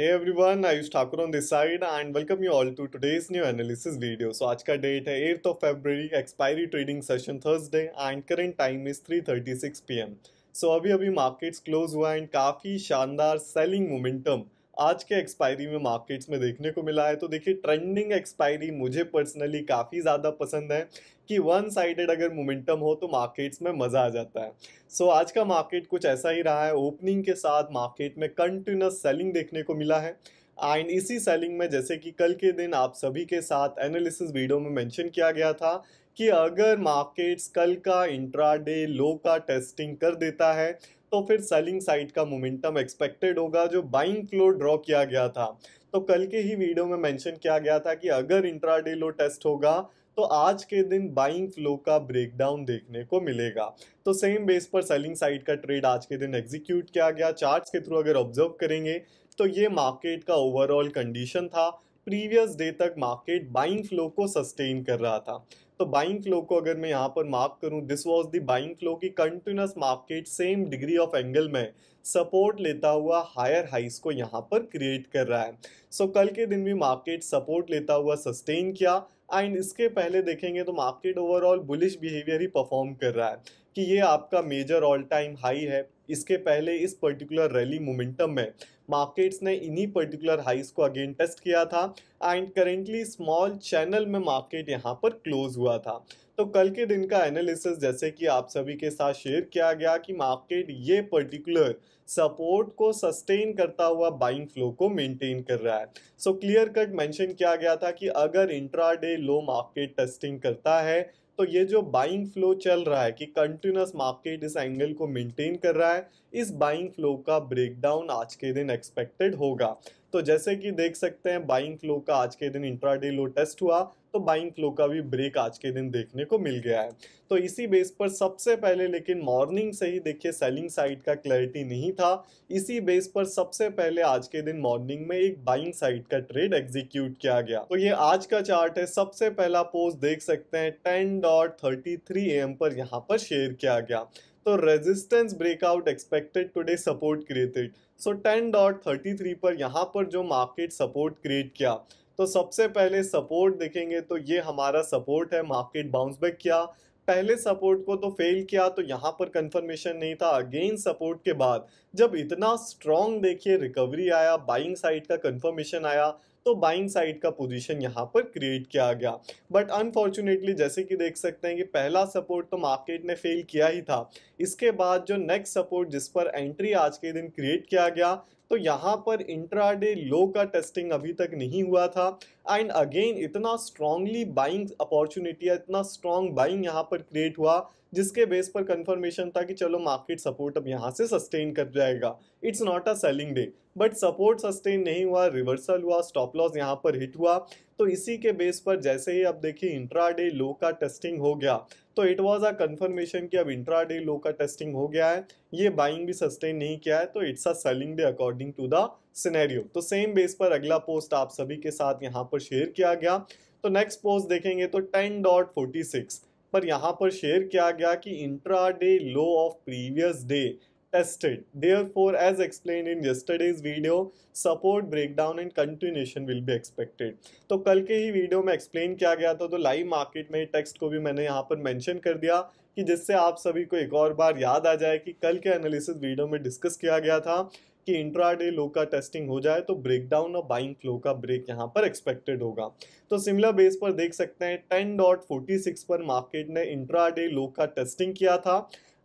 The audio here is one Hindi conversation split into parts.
Hey everyone, Ayush Thakur on this side and welcome you all to today's new analysis video. So, aaj date hai 8th of February, expiry trading session Thursday and current time is 3.36pm. So, abhi abhi markets close hua and kaafi shandar selling momentum आज के एक्सपायरी में मार्केट्स में देखने को मिला है तो देखिए ट्रेंडिंग एक्सपायरी मुझे पर्सनली काफ़ी ज़्यादा पसंद है कि वन साइडेड अगर मोमेंटम हो तो मार्केट्स में मज़ा आ जाता है सो so, आज का मार्केट कुछ ऐसा ही रहा है ओपनिंग के साथ मार्केट में कंटिन्यूस सेलिंग देखने को मिला है एंड इसी सेलिंग में जैसे कि कल के दिन आप सभी के साथ एनालिसिस वीडियो में मेंशन किया गया था कि अगर मार्केट्स कल का इंट्राडे लो का टेस्टिंग कर देता है तो फिर सेलिंग साइड का मोमेंटम एक्सपेक्टेड होगा जो बाइंग फ्लो ड्रॉ किया गया था तो कल के ही वीडियो में मेंशन किया गया था कि अगर इंट्राडे लो टेस्ट होगा तो आज के दिन बाइंग फ्लो का ब्रेकडाउन देखने को मिलेगा तो सेम बेस पर सेलिंग साइड का ट्रेड आज के दिन एग्जीक्यूट किया गया चार्ट्स के थ्रू अगर ऑब्जर्व करेंगे तो ये मार्केट का ओवरऑल कंडीशन था प्रीवियस डे तक मार्केट बाइंग फ्लो को सस्टेन कर रहा था तो बाइंग फ्लो को अगर मैं यहाँ पर मार्क करूँ this was the buying flow की continuous market same degree of angle में सपोर्ट लेता हुआ हायर हाइस को यहाँ पर क्रिएट कर रहा है सो so, कल के दिन भी मार्केट सपोर्ट लेता हुआ सस्टेन किया एंड इसके पहले देखेंगे तो मार्केट ओवरऑल बुलिश बिहेवियर ही परफॉर्म कर रहा है कि ये आपका मेजर ऑल टाइम हाई है इसके पहले इस पर्टिकुलर रैली मोमेंटम में मार्केट्स ने इन्हीं पर्टिकुलर हाइस को अगेन टेस्ट किया था एंड करेंटली स्मॉल चैनल में मार्केट यहाँ पर क्लोज हुआ था तो कल के दिन का एनालिसिस जैसे कि आप सभी के साथ शेयर किया गया कि मार्केट ये पर्टिकुलर सपोर्ट को सस्टेन करता हुआ बाइंग फ्लो को मेंटेन कर रहा है सो क्लियर कट मेंशन किया गया था कि अगर इंट्राडे लो मार्केट टेस्टिंग करता है तो ये जो बाइंग फ्लो चल रहा है कि कंटिन्यूस मार्केट इस एंगल को मेंटेन कर रहा है इस बाइंग फ्लो का ब्रेकडाउन आज के दिन एक्सपेक्टेड होगा तो जैसे कि देख सकते हैं बाइंग क्लो का आज के दिन इंट्राडे लो टेस्ट हुआ तो बाइंग क्लो का भी ब्रेक आज के दिन देखने को मिल गया है तो इसी बेस पर सबसे पहले लेकिन मॉर्निंग से ही देखिए सेलिंग साइड का क्लैरिटी नहीं था इसी बेस पर सबसे पहले आज के दिन मॉर्निंग में एक बाइंग साइड का ट्रेड एग्जीक्यूट किया गया तो ये आज का चार्ट है सबसे पहला पोस्ट देख सकते हैं ten dot thirty three AM पर यहाँ पर शेयर किया गया तो resistance breakout expected today support created so ten dot thirty three पर यहाँ पर जो मार्केट सपोर्ट क्रिएट किया तो सबसे पहले सपोर्ट देखेंगे तो ये हमारा सपोर्ट है मार्केट बाउंस बैक किया पहले सपोर्ट को तो फेल किया तो यहाँ पर कंफर्मेशन नहीं था अगेन सपोर्ट के बाद जब इतना स्ट्रॉन्ग देखिए रिकवरी आया बाइंग साइड का कंफर्मेशन आया तो बाइंग साइड का पोजीशन यहां पर क्रिएट किया गया बट अनफॉर्चुनेटली जैसे कि देख सकते हैं कि पहला सपोर्ट तो मार्केट ने फेल किया ही था इसके बाद जो नेक्स्ट सपोर्ट जिस पर एंट्री आज के दिन क्रिएट किया गया तो यहाँ पर इंट्राडे लो का टेस्टिंग अभी तक नहीं हुआ था एंड अगेन इतना स्ट्रांगली बाइंग अपॉर्चुनिटी इतना स्ट्रांग बाइंग यहाँ पर क्रिएट हुआ जिसके बेस पर कंफर्मेशन था कि चलो मार्केट सपोर्ट अब यहाँ से सस्टेन कर जाएगा it's not a selling day but support sustain नहीं हुआ रिवर्सल हुआ स्टॉप लॉस यहाँ पर हिट हुआ तो इसी के बेस पर जैसे ही आप देखिए इंट्राडे लो का टेस्टिंग हो गया तो इट वॉज अ कन्फर्मेशन कि अब इंट्रा डे लो का टेस्टिंग हो गया है ये बाइंग भी सस्टेन नहीं किया है तो it's a selling day according to the scenario तो सेम बेस पर अगला पोस्ट आप सभी के साथ यहाँ पर शेयर किया गया तो नेक्स्ट पोस्ट देखेंगे तो टेन डॉट फोर्टी सिक्स पर यहाँ पर शेयर किया गया कि intraday low of previous day tested. Therefore, as explained in yesterday's video, support, breakdown and continuation will be expected. तो कल के ही वीडियो में एक्सप्लेन किया गया था तो लाइव मार्केट में टेक्स्ट को भी मैंने यहाँ पर मैंशन कर दिया कि जिससे आप सभी को एक और बार याद आ जाए कि कल के एनालिसिस वीडियो में डिस्कस किया गया था कि इंट्राडे लो का टेस्टिंग हो जाए तो ब्रेकडाउन और बाइंग फ्लो का ब्रेक यहाँ पर एक्सपेक्टेड होगा तो सिमिलर बेस पर देख सकते हैं टेन डॉट फोर्टी सिक्स पर मार्केट ने इंट्राडे लो का टेस्टिंग किया था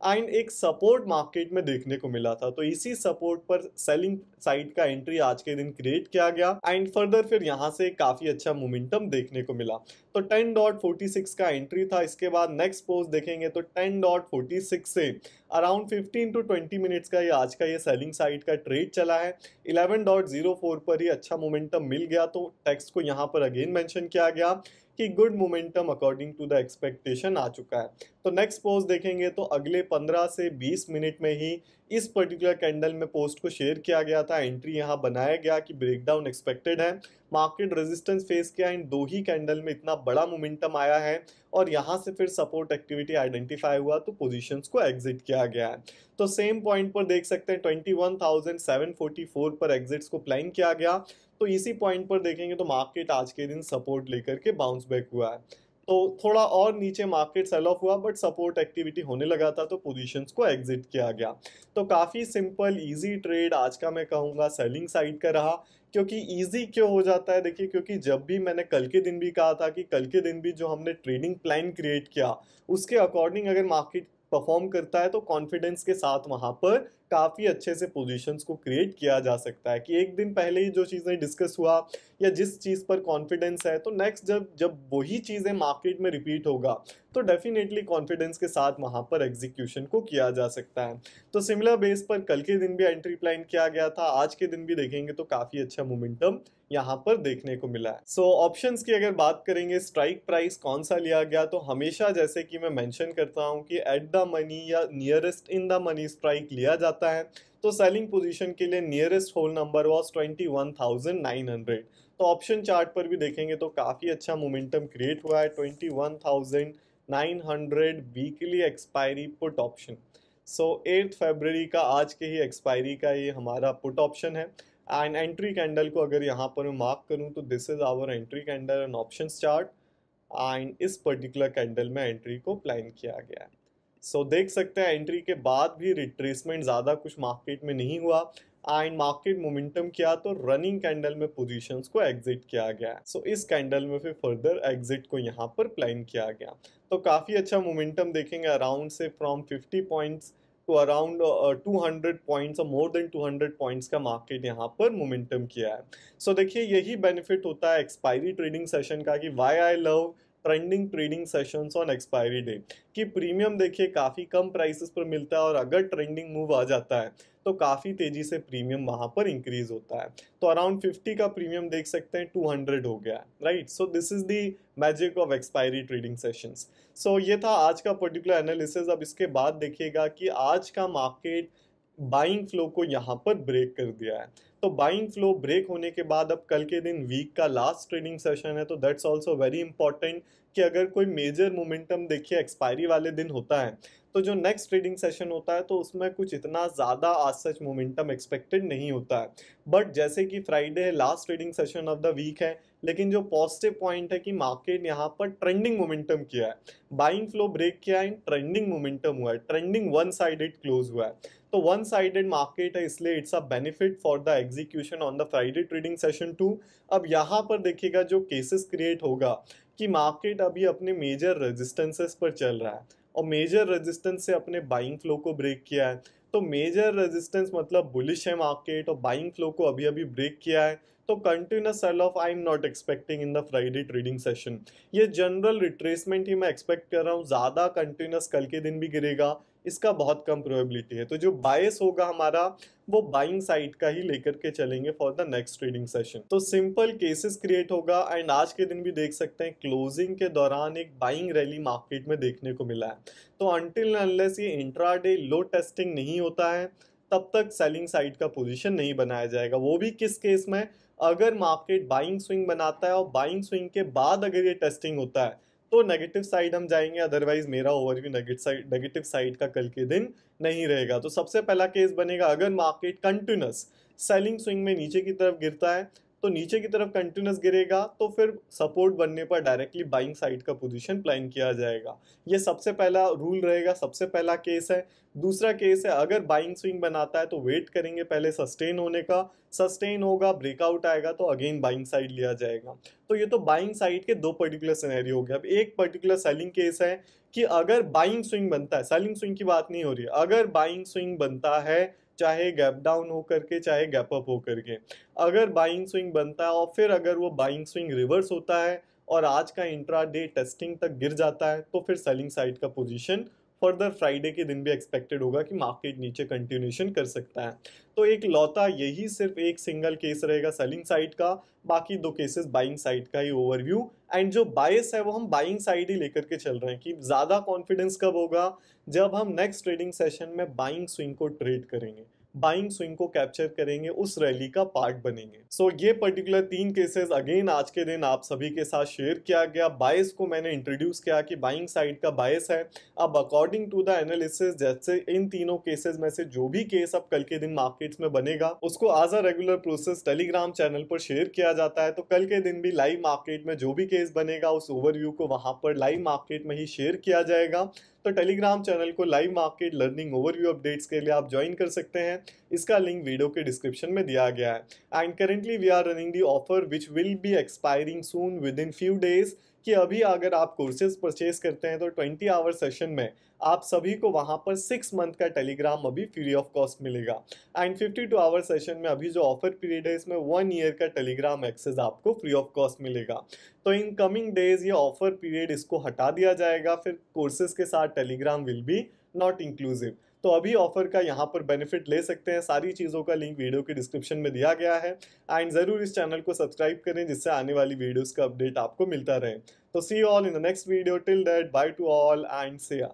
एंड एक सपोर्ट मार्केट में देखने को मिला था तो इसी सपोर्ट पर सेलिंग साइड का एंट्री आज के दिन क्रिएट किया गया एंड फर्दर फिर यहाँ से काफ़ी अच्छा मोमेंटम देखने को मिला तो टेन डॉट फोर्टी सिक्स का एंट्री था इसके बाद नेक्स्ट पोस्ट देखेंगे तो टेन डॉट फोर्टी सिक्स से around fifteen to twenty minutes का ये आज का ये सेलिंग साइड का ट्रेड चला है इलेवन डॉट जीरो फोर पर ही अच्छा मोमेंटम मिल गया तो टेक्स्ट को यहाँ पर अगेन मैंशन किया गया कि good momentum according to the expectation आ चुका है तो नेक्स्ट पोस्ट देखेंगे तो अगले 15 से 20 मिनट में ही इस पर्टिकुलर कैंडल में पोस्ट को शेयर किया गया था एंट्री यहाँ बनाया गया कि ब्रेकडाउन एक्सपेक्टेड है मार्केट रेजिस्टेंस फेस किया इन दो ही कैंडल में इतना बड़ा मोमेंटम आया है और यहाँ से फिर सपोर्ट एक्टिविटी आइडेंटिफाई हुआ तो पोजिशन को एग्जिट किया गया है तो सेम पॉइंट पर देख सकते हैं ट्वेंटी पर एग्जिट्स को प्लान किया गया तो इसी पॉइंट पर देखेंगे तो मार्केट आज के दिन सपोर्ट लेकर के बाउंस बैक हुआ है तो थोड़ा और नीचे मार्केट सेल ऑफ हुआ बट सपोर्ट एक्टिविटी होने लगा था तो पोजीशंस को एग्जिट किया गया तो काफ़ी सिंपल इजी ट्रेड आज का मैं कहूँगा सेलिंग साइड का रहा क्योंकि इजी क्यों हो जाता है देखिए क्योंकि जब भी मैंने कल के दिन भी कहा था कि कल के दिन भी जो हमने ट्रेडिंग प्लान क्रिएट किया उसके अकॉर्डिंग अगर मार्केट परफॉर्म करता है तो कॉन्फिडेंस के साथ वहाँ पर काफ़ी अच्छे से पोजीशंस को क्रिएट किया जा सकता है कि एक दिन पहले ही जो चीज़ें डिस्कस हुआ या जिस चीज़ पर कॉन्फिडेंस है तो नेक्स्ट जब जब वही चीज़ें मार्केट में रिपीट होगा तो डेफिनेटली कॉन्फिडेंस के साथ वहाँ पर एग्जीक्यूशन को किया जा सकता है तो सिमिलर बेस पर कल के दिन भी एंट्री प्लान किया गया था आज के दिन भी देखेंगे तो काफ़ी अच्छा मोमेंटम यहाँ पर देखने को मिला है सो so, ऑप्शंस की अगर बात करेंगे स्ट्राइक प्राइस कौन सा लिया गया तो हमेशा जैसे कि मैं मेंशन करता हूँ कि एट द मनी या nearest in the money strike लिया जाता जाता है तो सेलिंग पोजीशन के लिए nearest whole number was twenty one thousand nine hundred तो ऑप्शन चार्ट पर भी देखेंगे तो काफ़ी अच्छा मोमेंटम क्रिएट हुआ है twenty one thousand nine hundred weekly expiry put option so eighth February का आज के ही एक्सपायरी का ये हमारा पुट ऑप्शन है एंड एंट्री कैंडल को अगर यहाँ पर मैं मार्क करूँ तो this is our entry candle and option chart and इस पर्टिकुलर कैंडल में एंट्री को प्लान किया गया है सो so, देख सकते हैं एंट्री के बाद भी रिट्रेसमेंट ज़्यादा कुछ मार्केट में नहीं हुआ एंड मार्केट मोमेंटम किया तो रनिंग कैंडल में पोजीशंस को एग्जिट किया गया सो so, इस कैंडल में फिर फर्दर एग्जिट को यहाँ पर प्लान किया गया तो काफ़ी अच्छा मोमेंटम देखेंगे अराउंड से from fifty points to around two hundred points और more than two hundred points का मार्केट यहाँ पर मोमेंटम किया है सो so, देखिए यही बेनिफिट होता है एक्सपायरी ट्रेडिंग सेशन का कि why I love trending trading sessions on expiry date कि प्रीमियम देखिए काफ़ी कम प्राइसेस पर मिलता है और अगर ट्रेंडिंग मूव आ जाता है तो काफ़ी तेज़ी से प्रीमियम वहाँ पर इंक्रीज होता है तो अराउंड 50 का प्रीमियम देख सकते हैं 200 हो गया right so this is the magic of expiry trading sessions so ये था आज का पर्टिकुलर एनालिसिस अब इसके बाद देखिएगा कि आज का मार्केट बाइंग फ्लो को यहाँ पर ब्रेक कर दिया है तो बाइंग फ्लो ब्रेक होने के बाद अब कल के दिन वीक का लास्ट ट्रेडिंग सेशन है तो दैट्स ऑल्सो वेरी इंपॉर्टेंट कि अगर कोई मेजर मोमेंटम देखिए एक्सपायरी वाले दिन होता है तो जो नेक्स्ट ट्रेडिंग सेशन होता है तो उसमें कुछ इतना ज़्यादा आज सच मोमेंटम एक्सपेक्टेड नहीं होता है बट जैसे कि फ्राइडे है last trading session of the week है लेकिन जो पॉजिटिव पॉइंट है कि मार्केट यहाँ पर ट्रेंडिंग मोमेंटम किया है बाइंग फ्लो ब्रेक किया है ट्रेंडिंग मोमेंटम हुआ है ट्रेंडिंग वन साइडेड क्लोज हुआ है तो वन साइडेड मार्केट है इसलिए it's a benefit for the execution on the Friday trading session too अब यहाँ पर देखिएगा जो केसेस क्रिएट होगा कि मार्केट अभी अपने मेजर रेजिस्टेंसेस पर चल रहा है और मेजर रेजिस्टेंस से अपने बाइंग फ्लो को ब्रेक किया है तो मेजर रेजिस्टेंस मतलब बुलिश है मार्केट और बाइंग फ्लो को अभी अभी ब्रेक किया है तो continuous sell off I am not expecting in the Friday trading session ये जनरल रिट्रेसमेंट ही मैं एक्सपेक्ट कर रहा हूँ ज़्यादा कंटिन्यूस कल के दिन भी गिरेगा इसका बहुत कम प्रोबेबिलिटी है तो जो बायस होगा हमारा वो बाइंग साइड का ही लेकर के चलेंगे for the next trading session तो सिंपल केसेस क्रिएट होगा एंड आज के दिन भी देख सकते हैं क्लोजिंग के दौरान एक बाइंग रैली मार्केट में देखने को मिला है तो अनटिल अनलेस ये इंट्रा लो टेस्टिंग नहीं होता है तब तक सेलिंग साइड का पोजिशन नहीं बनाया जाएगा वो भी किस केस में अगर मार्केट बाइंग स्विंग बनाता है और बाइंग स्विंग के बाद अगर ये टेस्टिंग होता है तो नेगेटिव साइड हम जाएंगे अदरवाइज मेरा ओवरव्यू नेगेटिव साइड का कल के दिन नहीं रहेगा तो सबसे पहला केस बनेगा अगर मार्केट कंटिन्यूस सेलिंग स्विंग में नीचे की तरफ गिरता है तो नीचे की तरफ कंटिन्यूस गिरेगा तो फिर सपोर्ट बनने पर डायरेक्टली बाइंग साइड का पोजीशन प्लान किया जाएगा ये सबसे पहला रूल रहेगा सबसे पहला केस है दूसरा केस है अगर बाइंग स्विंग बनाता है तो वेट करेंगे पहले सस्टेन होने का सस्टेन होगा ब्रेकआउट आएगा तो अगेन बाइंग साइड लिया जाएगा तो ये तो बाइंग साइड के दो पर्टिकुलर सिनेरियो हो गए अब एक पर्टिकुलर सेलिंग केस है कि अगर बाइंग स्विंग बनता है सेलिंग स्विंग की बात नहीं हो रही अगर बाइंग स्विंग बनता है चाहे गैप डाउन हो करके चाहे गैप अप हो करके अगर बाइंग स्विंग बनता है और फिर अगर वो बाइंग स्विंग रिवर्स होता है और आज का इंट्रा डे टेस्टिंग तक गिर जाता है तो फिर सेलिंग साइड का पोजिशन फर्दर फ्राइडे के दिन भी एक्सपेक्टेड होगा कि मार्केट नीचे कंटिन्यूशन कर सकता है तो एक लौता यही सिर्फ एक सिंगल केस रहेगा सेलिंग साइड का बाकी दो केसेस बाइंग साइड का ही ओवरव्यू एंड जो बायस है वो हम बाइंग साइड ही लेकर के चल रहे हैं कि ज़्यादा कॉन्फिडेंस कब होगा जब हम नेक्स्ट ट्रेडिंग सेशन में बाइंग स्विंग को ट्रेड करेंगे बाइंग स्विंग को कैप्चर करेंगे उस रैली का पार्ट बनेंगे सो so, ये पर्टिकुलर तीन केसेस अगेन आज के दिन आप सभी के साथ शेयर किया गया बायस को मैंने इंट्रोड्यूस किया कि बाइंग साइड का बायस है अब अकॉर्डिंग टू द एनालिसिस जैसे इन तीनों केसेस में से जो भी केस अब कल के दिन मार्केट्स में बनेगा उसको as a regular process Telegram channel पर शेयर किया जाता है तो कल के दिन भी लाइव मार्केट में जो भी केस बनेगा उस ओवरव्यू को वहां पर लाइव मार्केट में ही शेयर किया जाएगा तो टेलीग्राम चैनल को live market learning overview updates के लिए आप ज्वाइन कर सकते हैं इसका लिंक वीडियो के डिस्क्रिप्शन में दिया गया है and currently we are running the offer which will be expiring soon within few days कि अभी अगर आप कोर्सेज परचेज करते हैं तो 20 आवर सेशन में आप सभी को वहाँ पर सिक्स मंथ का टेलीग्राम अभी फ्री ऑफ कॉस्ट मिलेगा एंड 52 आवर सेशन में अभी जो ऑफर पीरियड है इसमें वन ईयर का टेलीग्राम एक्सेस आपको फ्री ऑफ कॉस्ट मिलेगा तो इन कमिंग डेज ये ऑफर पीरियड इसको हटा दिया जाएगा फिर कोर्सेज के साथ Telegram will be not inclusive तो अभी ऑफर का यहाँ पर बेनिफिट ले सकते हैं सारी चीज़ों का लिंक वीडियो के डिस्क्रिप्शन में दिया गया है एंड ज़रूर इस चैनल को सब्सक्राइब करें जिससे आने वाली वीडियोज़ का अपडेट आपको मिलता रहे तो see all in the next video till that bye to all and Siya